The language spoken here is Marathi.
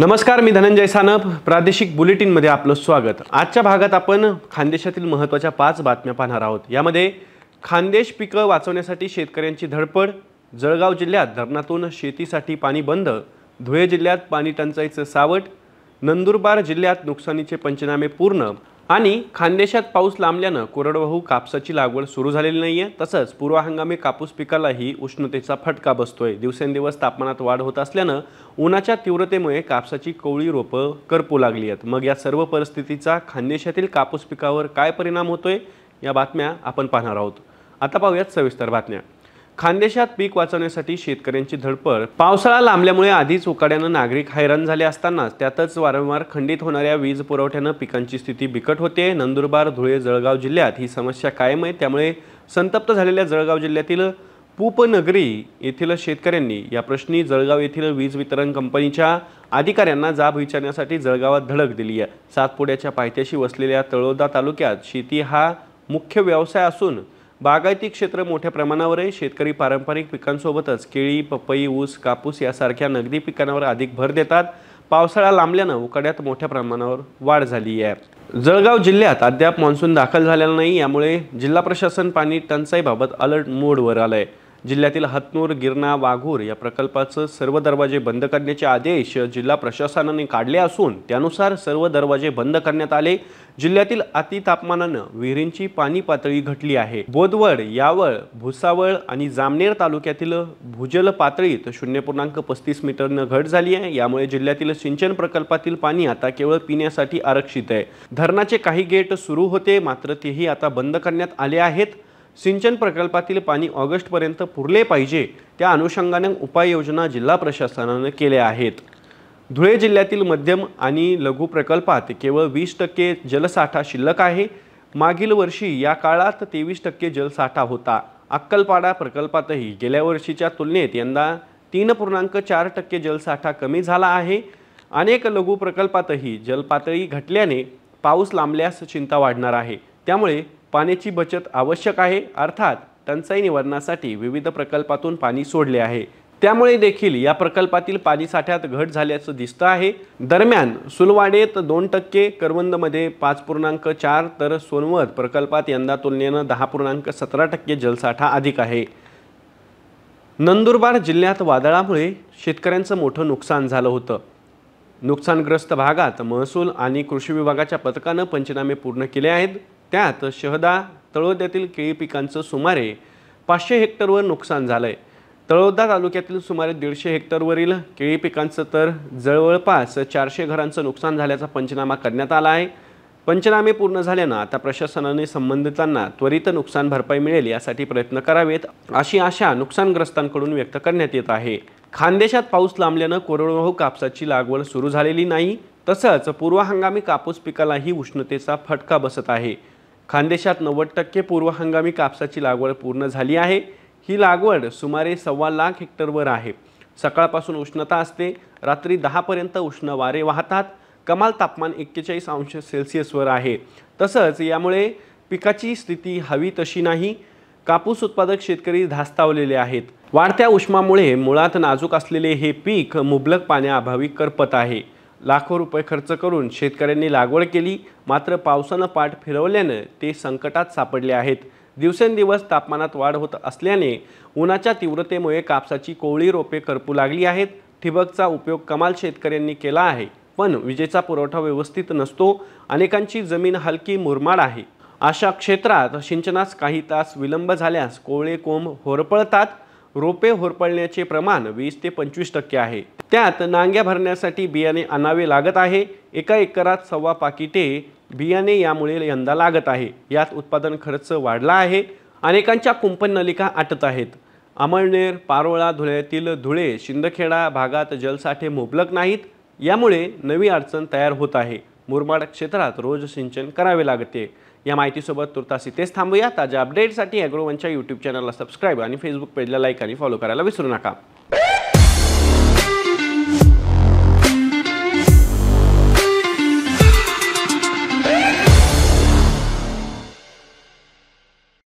नमस्कार मी धनंजय सानप प्रादेशिक बुलेटिनमध्ये आपलं स्वागत आजच्या भागात आपण खानदेशातील महत्त्वाच्या पाच बातम्या पाहणार आहोत यामध्ये खानदेश पिकं वाचवण्यासाठी शेतकऱ्यांची धडपड जळगाव जिल्ह्यात धरणातून शेतीसाठी पाणी बंद धुळे जिल्ह्यात पाणी टंचाईचं सावट नंदुरबार जिल्ह्यात नुकसानीचे पंचनामे पूर्ण आणि खानदेशात पाऊस लांबल्यानं कोरडवाहू कापसाची लागवड सुरू झालेली नाही आहे तसंच पूर्व हंगामी कापूस पिकालाही उष्णतेचा फटका बसतोय दिवसेंदिवस तापमानात वाढ होत असल्यानं उन्हाच्या तीव्रतेमुळे कापसाची कोवळी रोपं करपू लागली आहेत मग या सर्व परिस्थितीचा खानदेशातील कापूस पिकावर काय परिणाम होतोय या बातम्या आपण पाहणार आहोत आता पाहूयात सविस्तर बातम्या खानदेशात पीक वाचवण्यासाठी शेतकऱ्यांची धडपड पावसाळा लांबल्यामुळे आधीच उकाड्यानं नागरिक हैराण झाले असतानाच त्यातच वारंवार खंडित होणाऱ्या वीज पुरवठ्यानं पिकांची स्थिती बिकट होते नंदुरबार धुळे जळगाव जिल्ह्यात ही समस्या कायम आहे त्यामुळे संतप्त झालेल्या जळगाव जिल्ह्यातील पूपनगरी येथील शेतकऱ्यांनी या प्रश्नी जळगाव येथील वीज वितरण कंपनीच्या अधिकाऱ्यांना जाब विचारण्यासाठी जळगावात धडक दिली आहे सातपुड्याच्या पायथ्याशी वसलेल्या तळोदा तालुक्यात शेती हा मुख्य व्यवसाय असून बागायती क्षेत्र मोठ्या प्रमाणावर आहे शेतकरी पारंपरिक पिकांसोबतच केळी पपई ऊस कापूस यासारख्या नगदी पिकांवर अधिक भर देतात पावसाळा लांबल्यानं उकाड्यात मोठ्या प्रमाणावर वाढ झाली आहे जळगाव जिल्ह्यात अद्याप मान्सून दाखल झालेला नाही यामुळे जिल्हा प्रशासन पाणी टंचाईबाबत अलर्ट मोडवर आलं आहे जिल्ह्यातील हतनूर गिरणा वाघूर या प्रकल्पाचं सर्व दरवाजे बंद करण्याचे आदेश जिल्हा प्रशासनाने काढले असून त्यानुसार सर्व दरवाजे बंद करण्यात आले जिल्ह्यातील अति तापमानानं विहिरींची पाणी पातळी घटली आहे बोदवड यावळ भुसावळ आणि जामनेर तालुक्यातील भूजल पातळीत शून्य पूर्णांक पस्तीस मीटरनं घट झाली आहे यामुळे जिल्ह्यातील सिंचन प्रकल्पातील पाणी आता केवळ पिण्यासाठी आरक्षित आहे धरणाचे काही गेट सुरू होते मात्र तेही आता बंद करण्यात आले आहेत सिंचन प्रकल्पातील पाणी ऑगस्टपर्यंत पुरले पाहिजे त्या अनुषंगाने उपाययोजना जिल्हा प्रशासनानं केल्या आहेत धुळे जिल्ह्यातील मध्यम आणि लघु प्रकल्पात केवळ वीस टक्के जलसाठा शिल्लक आहे मागील वर्षी या काळात तेवीस टक्के जलसाठा होता अक्कलपाडा प्रकल्पातही गेल्या वर्षीच्या तुलनेत यंदा तीन पूर्णांक चार टक्के जलसाठा कमी झाला आहे अनेक लघु प्रकल्पातही जलपातळी घटल्याने पाऊस लांबल्यास चिंता वाढणार आहे त्यामुळे पाण्याची बचत आवश्यक आहे अर्थात टंचाई निवारणासाठी विविध प्रकल्पातून पाणी सोडले आहे त्यामुळे देखील या प्रकल्पातील पाणीसाठ्यात घट झाल्याचं दिसतं आहे दरम्यान सुलवाडेत दोन टक्के करवंदमध्ये पाच पूर्णांक चार तर सोनवत प्रकल्पात यंदा तुलनेनं दहा पूर्णांक सतरा टक्के जलसाठा अधिक आहे नंदुरबार जिल्ह्यात वादळामुळे शेतकऱ्यांचं मोठं नुकसान झालं होतं नुकसानग्रस्त भागात महसूल आणि कृषी विभागाच्या पथकानं पंचनामे पूर्ण केले आहेत त्यात शहदा तळोद्यातील केळी पिकांचं सुमारे पाचशे हेक्टरवर नुकसान झालं आहे तळोदा तालुक्यातील सुमारे दीडशे हेक्टरवरील केळी पिकांचं तर जवळपास चारशे घरांचं नुकसान झाल्याचा पंचनामा करण्यात आला आहे पंचनामे पूर्ण झाल्यानं आता प्रशासनाने संबंधितांना त्वरित नुकसान भरपाई मिळेल यासाठी प्रयत्न करावेत अशी आशा नुकसानग्रस्तांकडून व्यक्त करण्यात येत आहे खानदेशात पाऊस लांबल्यानं कोरडवाहू कापसाची लागवड सुरू झालेली नाही तसंच पूर्व हंगामी कापूस पिकालाही उष्णतेचा फटका बसत आहे खानदेशात नव्वद टक्के पूर्व हंगामी कापसाची लागवड पूर्ण झाली आहे ही लागवड सुमारे सव्वा लाख हेक्टरवर आहे सकाळपासून उष्णता असते रात्री दहापर्यंत उष्ण वारे वाहतात कमाल तापमान एक्केचाळीस अंश सेल्सिअसवर आहे तसंच यामुळे पिकाची स्थिती हवी तशी नाही कापूस उत्पादक शेतकरी धास्तावलेले आहेत वाढत्या उष्मामुळे मुळात नाजूक असलेले हे पीक मुबलक पाण्याअभावी करपत आहे लाखो रुपये खर्च करून शेतकऱ्यांनी लागवड केली मात्र पावसानं पाठ फिरवल्यानं ते संकटात सापडले आहेत दिवसेंदिवस तापमानात वाढ होत असल्याने उन्हाच्या तीव्रतेमुळे कापसाची कोवळी रोपे करपू लागली आहेत ठिबकचा उपयोग कमाल शेतकऱ्यांनी केला आहे पण विजेचा पुरवठा व्यवस्थित नसतो अनेकांची जमीन हलकी मुरमाड आहे अशा क्षेत्रात सिंचनास काही तास विलंब झाल्यास कोवळे कोंब होरपळतात रोपे होरपळण्याचे प्रमाण वीस ते पंचवीस टक्के आहे त्यात नांग्या भरण्यासाठी बियाणे आणावे लागत आहे एका एकरात सव्वा पाकिटे बियाणे यामुळे यंदा लागत आहे यात उत्पादन खर्च वाढला आहे अनेकांच्या नलिका आटत आहेत अमळनेर पारोळा धुळ्यातील धुळे शिंदखेडा भागात जलसाठे मुबलक नाहीत यामुळे नवी अडचण तयार होत आहे मुरमाड क्षेत्रात रोज सिंचन करावे लागते या माहितीसोबत तुर्तास इथेच थांबूया ताज्या अपडेटसाठी अॅग्रोवनच्या यूट्यूब चॅनलला सबस्क्राईब आणि फेसबुक पेजला लाईक आणि फॉलो करायला विसरू नका